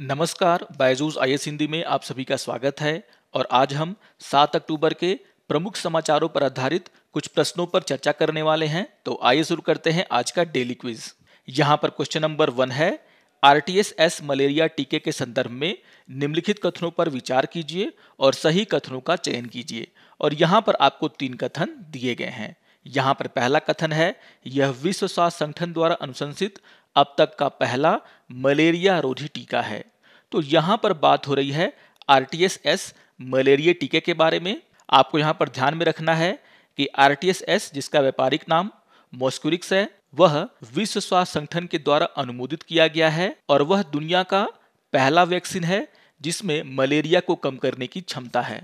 नमस्कार Byju's I S Hindi में आप सभी का स्वागत है और आज हम 7 अक्टूबर के प्रमुख समाचारों पर आधारित कुछ प्रश्नों पर चर्चा करने वाले हैं तो आइए शुरू करते हैं आज का डेली क्विज यहाँ पर क्वेश्चन नंबर वन है आर एस मलेरिया टीके के संदर्भ में निम्नलिखित कथनों पर विचार कीजिए और सही कथनों का चयन कीजिए और यहाँ पर आपको तीन कथन दिए गए हैं यहाँ पर पहला कथन है यह विश्व स्वास्थ्य संगठन द्वारा अनुशंसित अब तक का पहला मलेरिया रोधी टीका है तो यहां पर बात हो रही है आर मलेरिया टीके के बारे में आपको यहां पर ध्यान में रखना है कि आर जिसका व्यापारिक नाम मोस्कुरिक्स है वह विश्व स्वास्थ्य संगठन के द्वारा अनुमोदित किया गया है और वह दुनिया का पहला वैक्सीन है जिसमें मलेरिया को कम करने की क्षमता है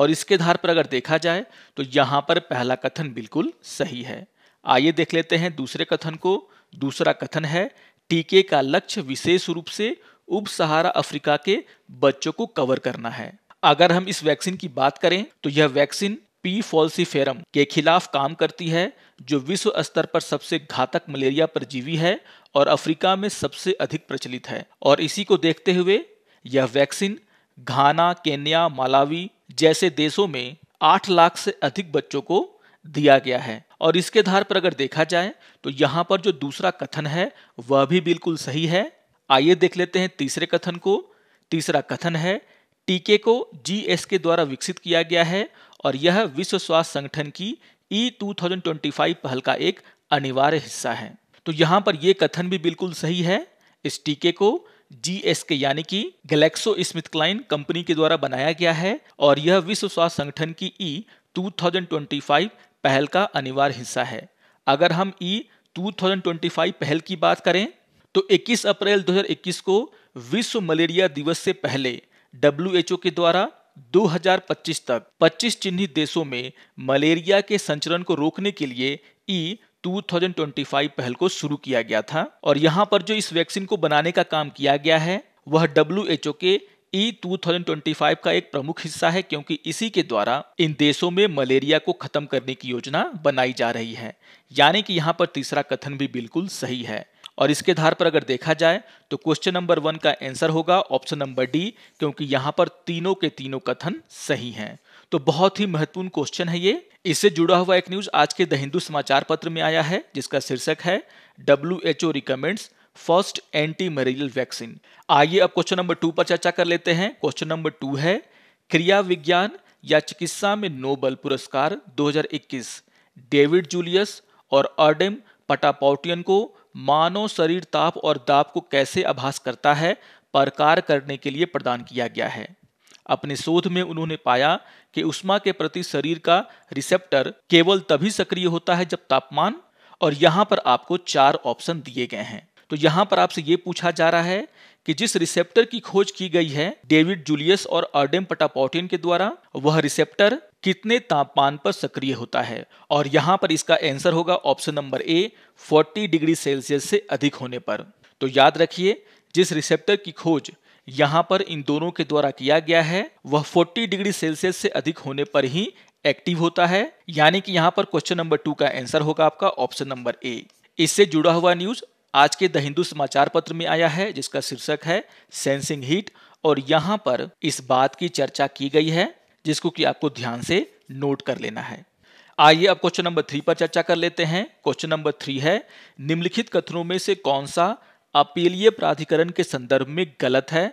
और इसके आधार पर अगर देखा जाए तो यहां पर पहला कथन बिल्कुल सही है आइए देख लेते हैं दूसरे कथन को दूसरा कथन है टीके का लक्ष्य विशेष रूप से उप सहारा अफ्रीका के बच्चों को कवर करना है अगर हम इस वैक्सीन की बात करें तो यह वैक्सीन पी फॉल्सिफेरम के खिलाफ काम करती है जो विश्व स्तर पर सबसे घातक मलेरिया परजीवी है और अफ्रीका में सबसे अधिक प्रचलित है और इसी को देखते हुए यह वैक्सीन घाना केन्या मालावी जैसे देशों में 8 लाख से अधिक बच्चों को दिया गया है और इसके आधार पर अगर देखा जाए तो यहाँ पर जो दूसरा कथन है वह भी बिल्कुल सही है आइए देख लेते हैं तीसरे कथन को तीसरा कथन है टीके को जीएस के द्वारा विकसित किया गया है और यह विश्व स्वास्थ्य संगठन की ई 2025 पहल का एक अनिवार्य हिस्सा है तो यहाँ पर यह कथन भी बिल्कुल सही है इस टीके को जीएसके यानी कि गैलेक्सो स्मिथ क्लाइन कंपनी के द्वारा बनाया गया है और यह विश्व स्वास्थ्य संगठन की ई 2025 पहल का अनिवार्य हिस्सा है अगर हम ई 2025 पहल की बात करें तो 21 अप्रैल 2021 को विश्व मलेरिया दिवस से पहले डब्ल्यू के द्वारा 2025 तक 25 चिन्हित देशों में मलेरिया के संचरण को रोकने के लिए ई 2025 पहल को शुरू किया गया था और यहाँ पर जो इस वैक्सीन को बनाने का काम किया गया है वह डब्ल्यू के ई e 2025 का एक प्रमुख हिस्सा है क्योंकि इसी के द्वारा इन देशों में मलेरिया को खत्म करने की योजना बनाई जा रही है यानी कि यहाँ पर तीसरा कथन भी बिल्कुल सही है और इसके आधार पर अगर देखा जाए तो क्वेश्चन नंबर वन का आंसर होगा ऑप्शन नंबर डी क्योंकि यहाँ पर तीनों के तीनों कथन सही हैं तो बहुत ही महत्वपूर्ण क्वेश्चन है ये इससे जुड़ा हुआ एक न्यूज आज के द हिंदू समाचार पत्र में आया है जिसका शीर्षक है W H O recommends first anti malarial vaccine आइए अब क्वेश्चन नंबर टू पर चर्चा कर लेते हैं क्वेश्चन नंबर टू है क्रिया विज्ञान या चिकित्सा में नोबल पुरस्कार 2021 डेविड जूलियस और अर्डेम पटापोटियन को मानव शरीर ताप और दाब को कैसे आभास करता है प्रकार करने के लिए प्रदान किया गया है अपने शोध में उन्होंने पाया कि उष्मा के प्रति शरीर का रिसेप्टर केवल तभी सक्रिय होता है जब तापमान और यहां पर आपको चार ऑप्शन दिए गए हैं तो यहाँ पर आपसे ये पूछा जा रहा है कि जिस रिसेप्टर की खोज की गई है डेविड जूलियस और अर्डेम पटापोटिन के द्वारा वह रिसेप्टर कितने तापमान पर सक्रिय होता है और यहां पर इसका आंसर होगा option number A 40 degree Celsius से अधिक होने पर तो याद रखिए जिस रिसेप्टर की खोज यहाँ पर इन दोनों के द्वारा किया गया है वह 40 डिग्री सेल्सियस से अधिक होने पर ही एक्टिव होता है यानी कि यहाँ पर क्वेश्चन नंबर टू का आंसर होगा आपका ऑप्शन नंबर ए इससे जुड़ा हुआ न्यूज आज के द हिंदू समाचार पत्र में आया है जिसका शीर्षक है सेंसिंग हीट और यहाँ पर इस बात की चर्चा की गई है जिसको कि आपको ध्यान से नोट कर लेना है आइए अब क्वेश्चन नंबर थ्री पर चर्चा कर लेते हैं क्वेश्चन नंबर थ्री है निम्नलिखित कथनों में से कौन सा अपीलीय प्राधिकरण के संदर्भ में गलत है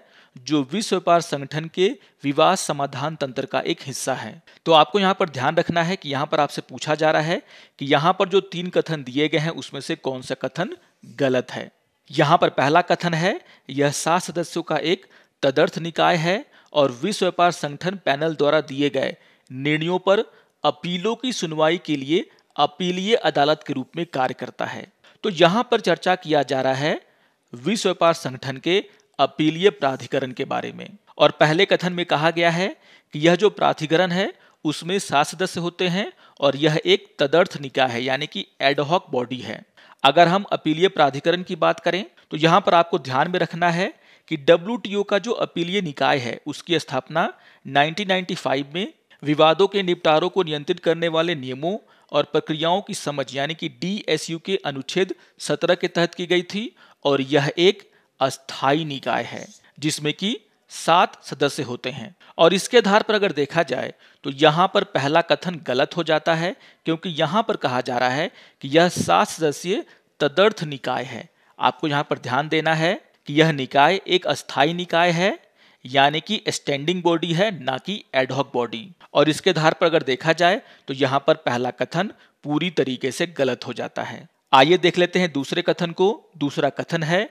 जो विश्व व्यापार संगठन के विवाद समाधान तंत्र का एक हिस्सा है तो आपको यहाँ पर ध्यान रखना है कि यहाँ पर आपसे पूछा जा रहा है कि यहाँ पर जो तीन कथन दिए गए हैं उसमें से कौन सा कथन गलत है यहाँ पर पहला कथन है यह सात सदस्यों का एक तदर्थ निकाय है और विश्व व्यापार संगठन पैनल द्वारा दिए गए निर्णयों पर अपीलों की सुनवाई के लिए अपीलीय अदालत के रूप में कार्य करता है तो यहाँ पर चर्चा किया जा रहा है विश्व व्यापार संगठन के अपीलीय प्राधिकरण के बारे में और पहले कथन में कहा गया है कि यह जो प्राधिकरण है उसमें सात सदस्य होते हैं और यह एक तदर्थ निकाय है यानी कि एडहॉक बॉडी है अगर हम अपीलीय प्राधिकरण की बात करें तो यहाँ पर आपको ध्यान में रखना है कि डब्ल्यू का जो अपीलीय निकाय है उसकी स्थापना 1995 में विवादों के निपटारों को नियंत्रित करने वाले नियमों और प्रक्रियाओं की समझ यानी कि डी के अनुच्छेद 17 के तहत की गई थी और यह एक अस्थायी निकाय है जिसमें कि सात सदस्य होते हैं और इसके आधार पर अगर देखा जाए तो यहाँ पर पहला कथन गलत हो जाता है क्योंकि यहाँ पर कहा जा रहा है कि यह सात सदस्यीय तदर्थ निकाय है आपको यहाँ पर ध्यान देना है कि यह निकाय एक अस्थायी निकाय है यानी कि स्टैंडिंग बॉडी है ना कि एडहॉक बॉडी और इसके आधार पर अगर देखा जाए तो यहाँ पर पहला कथन पूरी तरीके से गलत हो जाता है आइए देख लेते हैं दूसरे कथन को दूसरा कथन है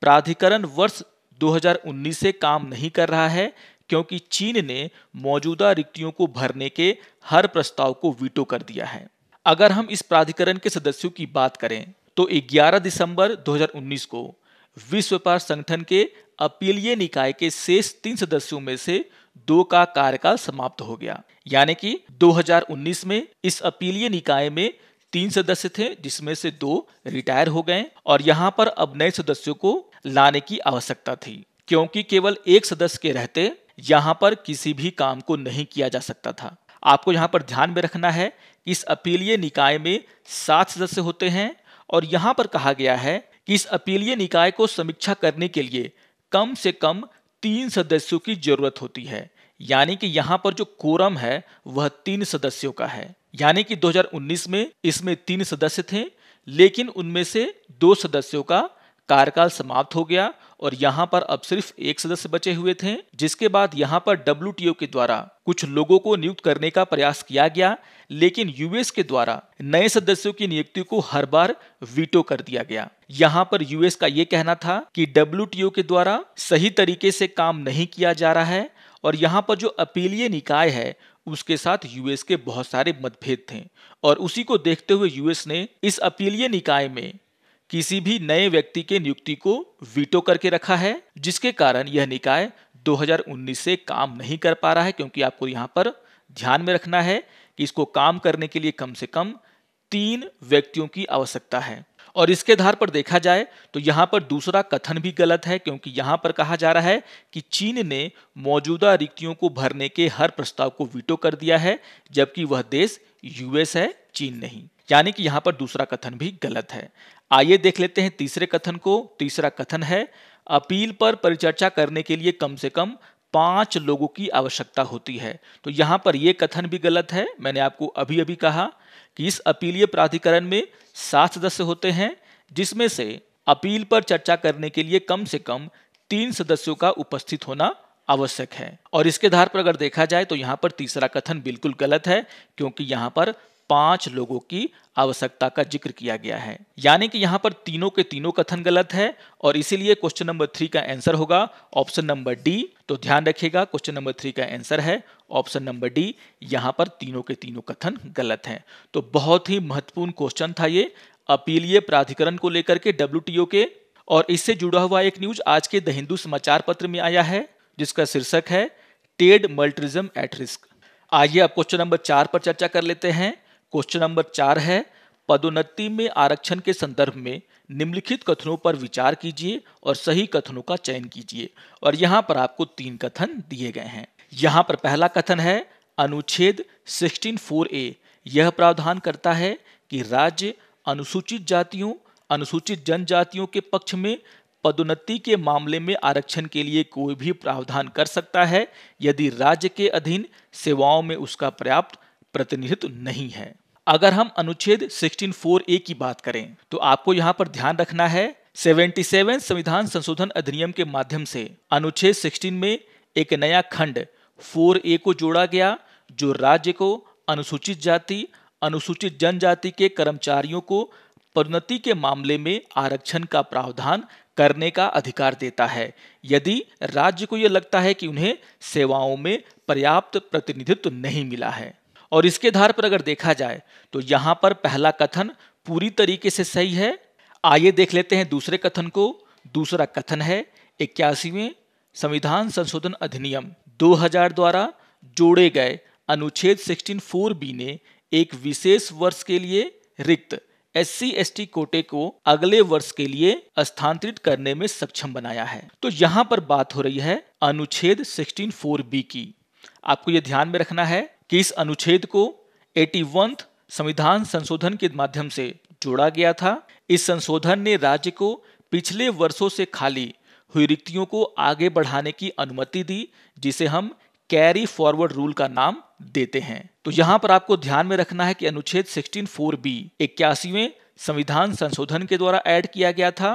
प्राधिकरण वर्ष 2019 से काम नहीं कर रहा है क्योंकि चीन ने मौजूदा रिक्तियों को भरने के हर प्रस्ताव को वीटो कर दिया है अगर हम इस प्राधिकरण के सदस्यों की बात करें तो 11 दिसंबर 2019 को विश्व व्यापार संगठन के अपीलीय निकाय के शेष तीन सदस्यों में से दो का कार्यकाल समाप्त हो गया यानी कि 2019 में इस अपीलीय निकाय में तीन सदस्य थे जिसमें से दो रिटायर हो गए और यहाँ पर अब नए सदस्यों को लाने की आवश्यकता थी क्योंकि केवल एक सदस्य के रहते यहाँ पर किसी भी काम को नहीं किया जा सकता था आपको यहाँ पर ध्यान में रखना है कि इस अपीलीय निकाय में सात सदस्य होते हैं और यहाँ पर कहा गया है कि इस अपीलीय निकाय को समीक्षा करने के लिए कम से कम तीन सदस्यों की जरूरत होती है यानी कि यहाँ पर जो कोरम है वह तीन सदस्यों का है यानी कि 2019 में इसमें तीन सदस्य थे लेकिन उनमें से दो सदस्यों का कार्यकाल समाप्त हो गया और यहाँ पर अब सिर्फ एक सदस्य बचे हुए थे जिसके बाद यहाँ पर डब्ल्यू के द्वारा कुछ लोगों को नियुक्त करने का प्रयास किया गया लेकिन यूएस के द्वारा नए सदस्यों की नियुक्ति को हर बार वीटो कर दिया गया यहाँ पर यूएस का ये कहना था कि डब्ल्यू के द्वारा सही तरीके से काम नहीं किया जा रहा है और यहाँ पर जो अपीलीय निकाय है उसके साथ यूएस के बहुत सारे मतभेद थे और उसी को देखते हुए यूएस ने इस अपीलीय निकाय में किसी भी नए व्यक्ति के नियुक्ति को वीटो करके रखा है जिसके कारण यह निकाय 2019 से काम नहीं कर पा रहा है क्योंकि आपको यहां पर ध्यान में रखना है कि इसको काम करने के लिए कम से कम तीन व्यक्तियों की आवश्यकता है और इसके आधार पर देखा जाए तो यहां पर दूसरा कथन भी गलत है क्योंकि यहां पर कहा जा रहा है कि चीन ने मौजूदा रिक्तियों को भरने के हर प्रस्ताव को वीटो कर दिया है जबकि वह देश यूएस है चीन नहीं यानी कि यहां पर दूसरा कथन भी गलत है आइए देख लेते हैं तीसरे कथन को तीसरा कथन है अपील पर परिचर्चा करने के लिए कम से कम पांच लोगों की आवश्यकता होती है तो यहां पर यह कथन भी गलत है मैंने आपको अभी अभी कहा कि इस अपीलीय प्राधिकरण में सात सदस्य होते हैं जिसमें से अपील पर चर्चा करने के लिए कम से कम तीन सदस्यों का उपस्थित होना आवश्यक है और इसके आधार पर अगर देखा जाए तो यहाँ पर तीसरा कथन बिल्कुल गलत है क्योंकि यहाँ पर पांच लोगों की आवश्यकता का जिक्र किया गया है यानी कि यहाँ पर तीनों के तीनों कथन गलत है और इसीलिए क्वेश्चन नंबर थ्री का आंसर होगा ऑप्शन नंबर डी तो ध्यान रखिएगा क्वेश्चन नंबर थ्री का आंसर है ऑप्शन नंबर डी यहाँ पर तीनों के तीनों कथन गलत हैं तो बहुत ही महत्वपूर्ण क्वेश्चन था ये अपीलीय प्राधिकरण को लेकर के डब्ल्यू के और इससे जुड़ा हुआ एक न्यूज आज के द हिंदू समाचार पत्र में आया है जिसका शीर्षक है टेड मल्ट्रिज्म एट रिस्क आइए अब क्वेश्चन नंबर चार पर चर्चा कर लेते हैं क्वेश्चन नंबर चार है पदोन्नति में आरक्षण के संदर्भ में निम्नलिखित कथनों पर विचार कीजिए और सही कथनों का चयन कीजिए और यहां पर आपको तीन कथन दिए गए हैं यहां पर पहला कथन है अनुच्छेद 164 ए यह प्रावधान करता है कि राज्य अनुसूचित जातियों अनुसूचित जनजातियों के पक्ष में पदोन्नति के मामले में आरक्षण के लिए कोई भी प्रावधान कर सकता है यदि राज्य के अधीन सेवाओं में उसका पर्याप्त प्रतिनिधित्व नहीं है अगर हम अनुच्छेद 164 ए की बात करें तो आपको यहाँ पर ध्यान रखना है 77 संविधान संशोधन अधिनियम के माध्यम से अनुच्छेद 16 में एक नया खंड फोर ए को जोड़ा गया जो राज्य को अनुसूचित जाति अनुसूचित जनजाति के कर्मचारियों को पदोन्नति के मामले में आरक्षण का प्रावधान करने का अधिकार देता है यदि राज्य को यह लगता है कि उन्हें सेवाओं में पर्याप्त प्रतिनिधित्व नहीं मिला है और इसके आधार पर अगर देखा जाए तो यहां पर पहला कथन पूरी तरीके से सही है आइए देख लेते हैं दूसरे कथन को दूसरा कथन है इक्यासीवें संविधान संशोधन अधिनियम 2000 द्वारा जोड़े गए अनुच्छेद 16.4 बी ने एक विशेष वर्ष के लिए रिक्त एस सी कोटे को अगले वर्ष के लिए स्थानांतरित करने में सक्षम बनाया है तो यहाँ पर बात हो रही है अनुच्छेद 16.4 बी की आपको यह ध्यान में रखना है कि इस अनुच्छेद को एटी संविधान संशोधन के माध्यम से जोड़ा गया था इस संशोधन ने राज्य को पिछले वर्षों से खाली हुई रिक्तियों को आगे बढ़ाने की अनुमति दी जिसे हम कैरी फॉरवर्ड रूल का नाम देते हैं तो यहाँ पर आपको ध्यान में रखना है कि अनुच्छेद 16 फोर बी इक्यासीवें संविधान संशोधन के द्वारा ऐड किया गया था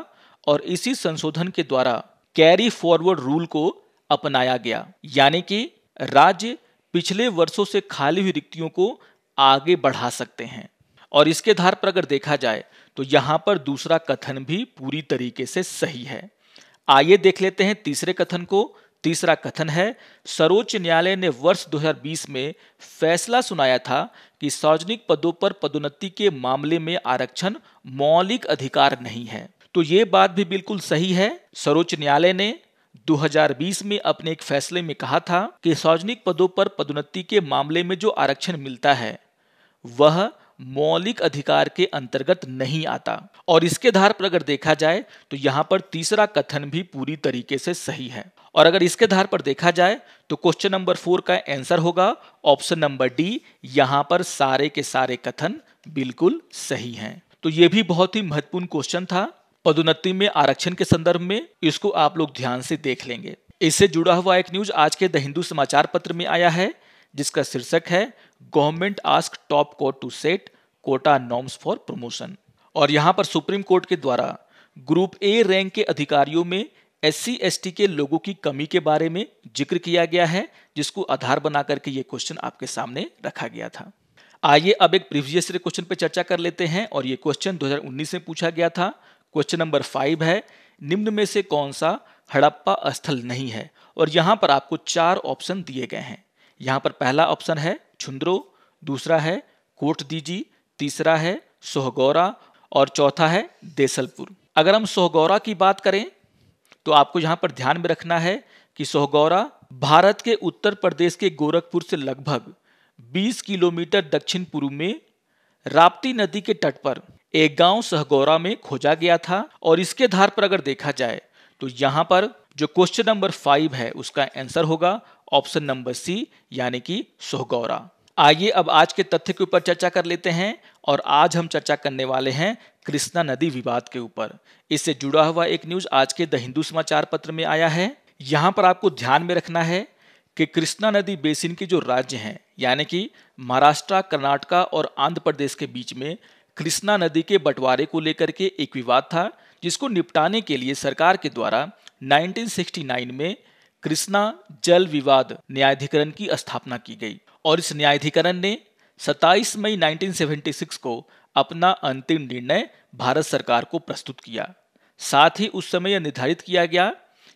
और इसी संशोधन के द्वारा कैरी फॉरवर्ड रूल को अपनाया गया यानी कि राज्य पिछले वर्षों से खाली हुई रिक्तियों को आगे बढ़ा सकते हैं और इसके आधार पर अगर देखा जाए तो यहां पर दूसरा कथन भी पूरी तरीके से सही है आइए देख लेते हैं तीसरे कथन को तीसरा कथन है सर्वोच्च न्यायालय ने वर्ष 2020 में फैसला सुनाया था कि सार्वजनिक पदों पर पदोन्नति के मामले में आरक्षण मौलिक अधिकार नहीं है तो ये बात भी बिल्कुल सही है सर्वोच्च न्यायालय ने 2020 में अपने एक फैसले में कहा था कि सार्वजनिक पदों पर पदोन्नति के मामले में जो आरक्षण मिलता है वह मौलिक अधिकार के अंतर्गत नहीं आता और इसके आधार पर अगर देखा जाए तो यहाँ पर तीसरा कथन भी पूरी तरीके से सही है और अगर इसके आधार पर देखा जाए तो क्वेश्चन नंबर फोर का आंसर होगा ऑप्शन नंबर डी यहां पर सारे के सारे कथन बिल्कुल सही हैं तो यह भी बहुत ही महत्वपूर्ण क्वेश्चन था पदोन्नति में आरक्षण के संदर्भ में इसको आप लोग ध्यान से देख लेंगे इससे जुड़ा हुआ एक न्यूज आज के द हिंदू समाचार पत्र में आया है जिसका शीर्षक है government ask top court to set quota norms for promotion और यहां पर सुप्रीम कोर्ट के द्वारा ग्रुप ए रैंक के अधिकारियों में एस सी के लोगों की कमी के बारे में जिक्र किया गया है जिसको आधार बना करके ये क्वेश्चन आपके सामने रखा गया था आइए अब एक प्रीवियस क्वेश्चन पर चर्चा कर लेते हैं और ये क्वेश्चन 2019 में पूछा गया था क्वेश्चन नंबर फाइव है निम्न में से कौन सा हड़प्पा स्थल नहीं है और यहाँ पर आपको चार ऑप्शन दिए गए हैं यहाँ पर पहला ऑप्शन है छुंद्रो दूसरा है कोटदीजी तीसरा है सोहगौरा और चौथा है देसलपुर अगर हम सोहगौरा की बात करें तो आपको यहाँ पर ध्यान में रखना है कि सोहगौरा भारत के उत्तर प्रदेश के गोरखपुर से लगभग 20 किलोमीटर दक्षिण पूर्व में राप्ती नदी के तट पर एक गांव सहगौरा में खोजा गया था और इसके आधार पर अगर देखा जाए तो यहाँ पर जो क्वेश्चन नंबर फाइव है उसका आंसर होगा ऑप्शन नंबर सी यानी कि सोहगौरा आइए अब आज के तथ्य के ऊपर चर्चा कर लेते हैं और आज हम चर्चा करने वाले हैं कृष्णा नदी विवाद के ऊपर इससे जुड़ा हुआ एक न्यूज आज के द हिंदू समाचार पत्र में आया है यहाँ पर आपको ध्यान में रखना है कि कृष्णा नदी बेसिन के जो राज्य हैं यानी कि महाराष्ट्र कर्नाटका और आंध्र प्रदेश के बीच में कृष्णा नदी के बंटवारे को लेकर के एक विवाद था जिसको निपटाने के लिए सरकार के द्वारा 1969 में कृष्णा जल विवाद न्यायाधिकरण की स्थापना की गई और इस न्यायाधिकरण ने 27 मई 1976 को अपना अंतिम निर्णय भारत सरकार को प्रस्तुत किया साथ ही उस समय यह निर्धारित किया गया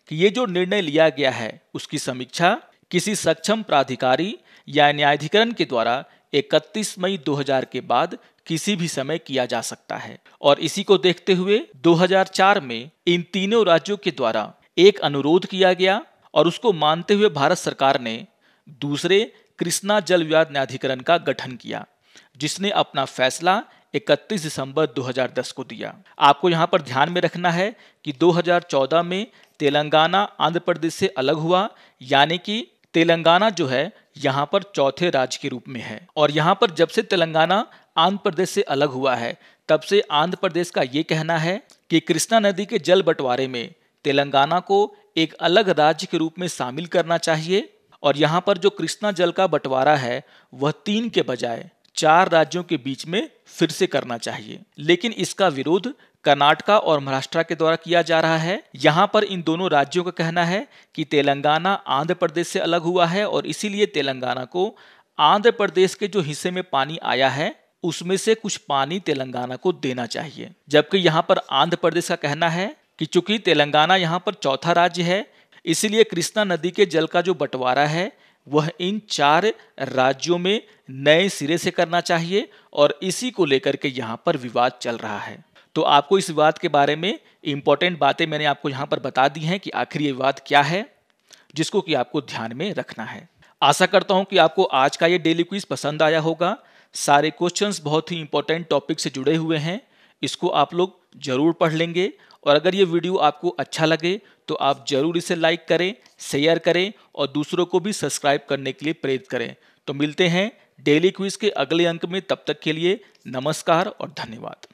कि ये जो निर्णय लिया गया है उसकी समीक्षा किसी सक्षम प्राधिकारी या न्यायाधिकरण के द्वारा 31 मई 2000 के बाद किसी भी समय किया जा सकता है और इसी को देखते हुए 2004 में इन तीनों राज्यों के द्वारा एक अनुरोध किया गया और उसको मानते हुए भारत सरकार ने दूसरे कृष्णा जल विवाद न्यायाधिकरण का गठन किया जिसने अपना फैसला 31 दिसंबर 2010 को दिया आपको यहाँ पर ध्यान में रखना है कि 2014 में तेलंगाना आंध्र प्रदेश से अलग हुआ यानी कि तेलंगाना जो है यहाँ पर चौथे राज्य के रूप में है और यहाँ पर जब से तेलंगाना आंध्र प्रदेश से अलग हुआ है तब से आंध्र प्रदेश का ये कहना है कि कृष्णा नदी के जल बंटवारे में तेलंगाना को एक अलग राज्य के रूप में शामिल करना चाहिए और यहाँ पर जो कृष्णा जल का बंटवारा है वह तीन के बजाय चार राज्यों के बीच में फिर से करना चाहिए लेकिन इसका विरोध कर्नाटका और महाराष्ट्र के द्वारा किया जा रहा है यहाँ पर इन दोनों राज्यों का कहना है कि तेलंगाना आंध्र प्रदेश से अलग हुआ है और इसीलिए तेलंगाना को आंध्र प्रदेश के जो हिस्से में पानी आया है उसमें से कुछ पानी तेलंगाना को देना चाहिए जबकि यहाँ पर आंध्र प्रदेश का कहना है कि चूंकि तेलंगाना यहाँ पर चौथा राज्य है इसलिए कृष्णा नदी के जल का जो बंटवारा है वह इन चार राज्यों में नए सिरे से करना चाहिए और इसी को लेकर के यहाँ पर विवाद चल रहा है तो आपको इस विवाद के बारे में इंपॉर्टेंट बातें मैंने आपको यहाँ पर बता दी हैं कि आखिर ये विवाद क्या है जिसको कि आपको ध्यान में रखना है आशा करता हूँ कि आपको आज का ये डेली क्विज पसंद आया होगा सारे क्वेश्चंस बहुत ही इंपॉर्टेंट टॉपिक से जुड़े हुए हैं इसको आप लोग जरूर पढ़ लेंगे और अगर ये वीडियो आपको अच्छा लगे तो आप ज़रूर इसे लाइक करें शेयर करें और दूसरों को भी सब्सक्राइब करने के लिए प्रेरित करें तो मिलते हैं डेली क्विज के अगले अंक में तब तक के लिए नमस्कार और धन्यवाद